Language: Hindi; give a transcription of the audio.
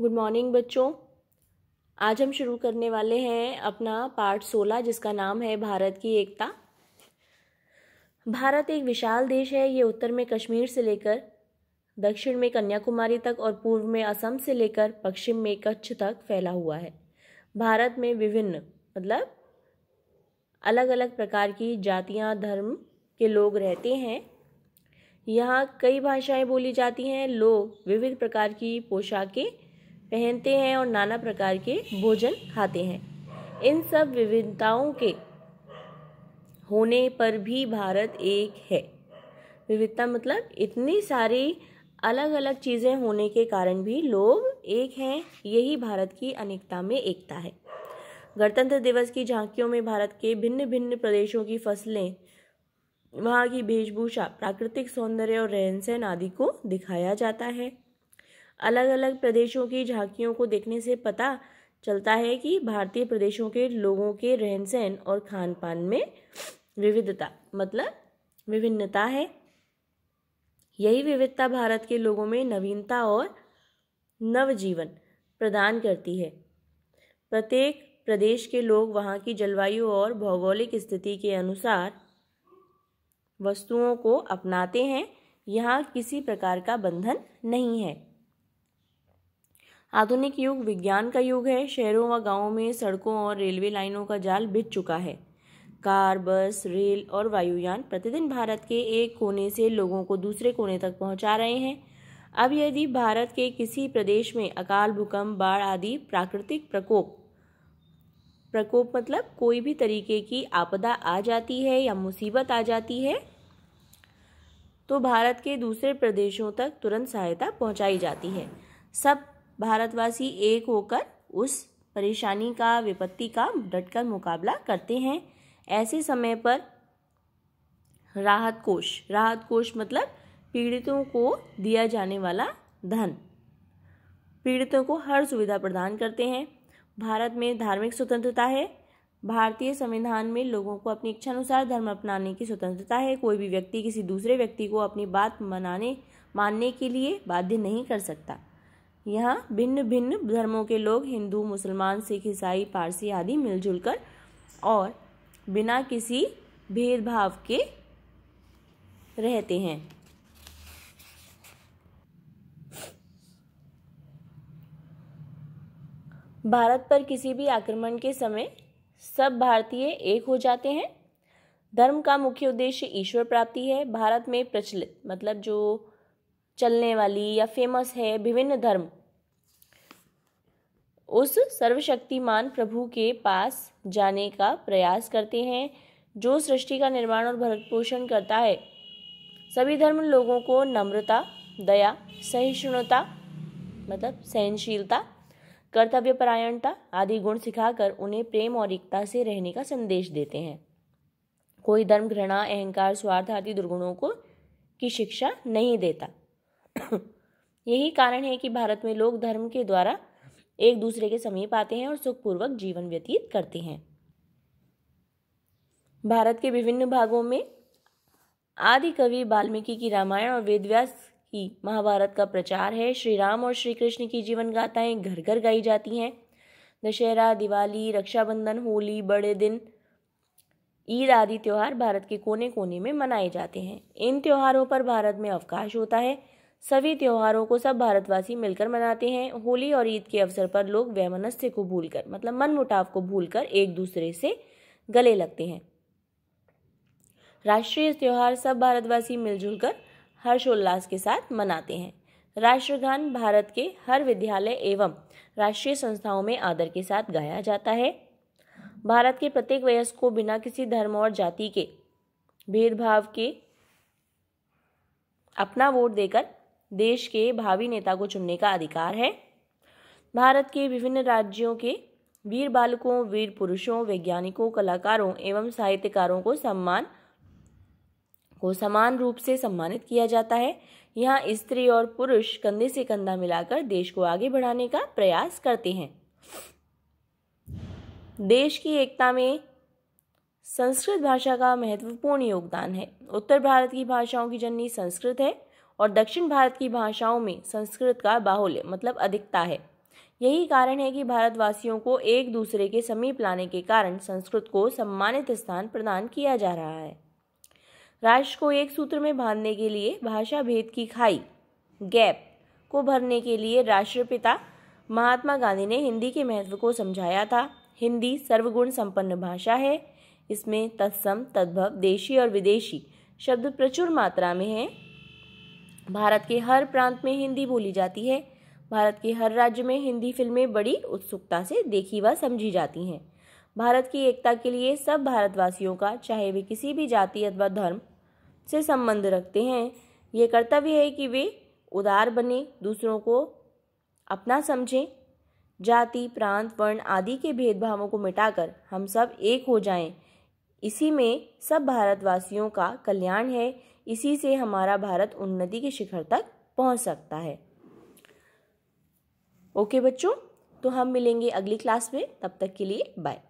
गुड मॉर्निंग बच्चों आज हम शुरू करने वाले हैं अपना पार्ट सोलह जिसका नाम है भारत की एकता भारत एक विशाल देश है ये उत्तर में कश्मीर से लेकर दक्षिण में कन्याकुमारी तक और पूर्व में असम से लेकर पश्चिम में कच्छ तक फैला हुआ है भारत में विभिन्न मतलब अलग अलग प्रकार की जातियां धर्म के लोग रहते हैं यहाँ कई भाषाएं बोली जाती हैं लोग विविध प्रकार की पोशाकें पहनते हैं और नाना प्रकार के भोजन खाते हैं इन सब विविधताओं के होने पर भी भारत एक है विविधता मतलब इतनी सारी अलग अलग चीज़ें होने के कारण भी लोग एक हैं यही भारत की अनेकता में एकता है गणतंत्र दिवस की झांकियों में भारत के भिन्न भिन्न प्रदेशों की फसलें वहाँ की वेशभूषा प्राकृतिक सौंदर्य और रहन सहन आदि को दिखाया जाता है अलग अलग प्रदेशों की झांकियों को देखने से पता चलता है कि भारतीय प्रदेशों के लोगों के रहन सहन और खान पान में विविधता मतलब विभिन्नता है यही विविधता भारत के लोगों में नवीनता और नवजीवन प्रदान करती है प्रत्येक प्रदेश के लोग वहाँ की जलवायु और भौगोलिक स्थिति के अनुसार वस्तुओं को अपनाते हैं यहाँ किसी प्रकार का बंधन नहीं है आधुनिक युग विज्ञान का युग है शहरों व गांवों में सड़कों और रेलवे लाइनों का जाल बिज चुका है कार बस रेल और वायुयान प्रतिदिन भारत के एक कोने से लोगों को दूसरे कोने तक पहुंचा रहे हैं अब यदि भारत के किसी प्रदेश में अकाल भूकंप बाढ़ आदि प्राकृतिक प्रकोप प्रकोप मतलब कोई भी तरीके की आपदा आ जाती है या मुसीबत आ जाती है तो भारत के दूसरे प्रदेशों तक तुरंत सहायता पहुंचाई जाती है सब भारतवासी एक होकर उस परेशानी का विपत्ति का डटकर मुकाबला करते हैं ऐसे समय पर राहत कोष राहत कोष मतलब पीड़ितों को दिया जाने वाला धन पीड़ितों को हर सुविधा प्रदान करते हैं भारत में धार्मिक स्वतंत्रता है भारतीय संविधान में लोगों को अपनी इच्छानुसार धर्म अपनाने की स्वतंत्रता है कोई भी व्यक्ति किसी दूसरे व्यक्ति को अपनी बात मनाने मानने के लिए बाध्य नहीं कर सकता यहाँ भिन्न भिन्न धर्मों के लोग हिंदू मुसलमान सिख ईसाई पारसी आदि मिलजुल कर और बिना किसी भेदभाव के रहते हैं भारत पर किसी भी आक्रमण के समय सब भारतीय एक हो जाते हैं धर्म का मुख्य उद्देश्य ईश्वर प्राप्ति है भारत में प्रचलित मतलब जो चलने वाली या फेमस है विभिन्न धर्म उस सर्वशक्तिमान प्रभु के पास जाने का प्रयास करते हैं जो सृष्टि का निर्माण और भरण पोषण करता है सभी धर्म लोगों को नम्रता दया सहिष्णुता मतलब सहनशीलता कर्तव्यपरायणता आदि गुण सिखाकर उन्हें प्रेम और एकता से रहने का संदेश देते हैं कोई धर्म घृणा अहंकार स्वार्थ आदि दुर्गुणों को की शिक्षा नहीं देता यही कारण है कि भारत में लोग धर्म के द्वारा एक दूसरे के समीप आते हैं और सुखपूर्वक जीवन व्यतीत करते हैं भारत के विभिन्न भागों में आदि कवि वाल्मीकि की रामायण और वेदव्यास की महाभारत का प्रचार है श्री राम और श्री कृष्ण की जीवन गाथाएं घर घर गाई जाती हैं दशहरा दिवाली रक्षाबंधन होली बड़े दिन ईद आदि त्यौहार भारत के कोने कोने में मनाए जाते हैं इन त्योहारों पर भारत में अवकाश होता है सभी त्योहारों को सब भारतवासी मिलकर मनाते हैं होली और ईद के अवसर पर लोग वैमनस्य को भूलकर मतलब मन मुटाव को भूलकर एक दूसरे से गले लगते हैं राष्ट्रीय त्यौहार सब भारतवासी मिलजुल कर हर्षोल्लास के साथ मनाते हैं राष्ट्रगान भारत के हर विद्यालय एवं राष्ट्रीय संस्थाओं में आदर के साथ गाया जाता है भारत के प्रत्येक वयस्क को बिना किसी धर्म और जाति के भेदभाव के अपना वोट देकर देश के भावी नेता को चुनने का अधिकार है भारत के विभिन्न राज्यों के वीर बालकों वीर पुरुषों वैज्ञानिकों कलाकारों एवं साहित्यकारों को सम्मान को समान रूप से सम्मानित किया जाता है यहाँ स्त्री और पुरुष कंधे से कंधा मिलाकर देश को आगे बढ़ाने का प्रयास करते हैं देश की एकता में संस्कृत भाषा का महत्वपूर्ण योगदान है उत्तर भारत की भाषाओं की जननी संस्कृत है और दक्षिण भारत की भाषाओं में संस्कृत का बाहुल्य मतलब अधिकता है यही कारण है कि भारतवासियों को एक दूसरे के समीप लाने के कारण संस्कृत को सम्मानित स्थान प्रदान किया जा रहा है राष्ट्र को एक सूत्र में बांधने के लिए भाषा भेद की खाई गैप को भरने के लिए राष्ट्रपिता महात्मा गांधी ने हिंदी के महत्व को समझाया था हिंदी सर्वगुण संपन्न भाषा है इसमें तत्सम तद्भव देशी और विदेशी शब्द प्रचुर मात्रा में हैं भारत के हर प्रांत में हिंदी बोली जाती है भारत के हर राज्य में हिंदी फिल्में बड़ी उत्सुकता से देखी व समझी जाती हैं भारत की एकता के लिए सब भारतवासियों का चाहे वे किसी भी जाति अथवा धर्म से संबंध रखते हैं ये कर्तव्य है कि वे उदार बने दूसरों को अपना समझें जाति प्रांत वर्ण आदि के भेदभावों को मिटाकर हम सब एक हो जाएं इसी में सब भारतवासियों का कल्याण है इसी से हमारा भारत उन्नति के शिखर तक पहुंच सकता है ओके बच्चों तो हम मिलेंगे अगली क्लास में तब तक के लिए बाय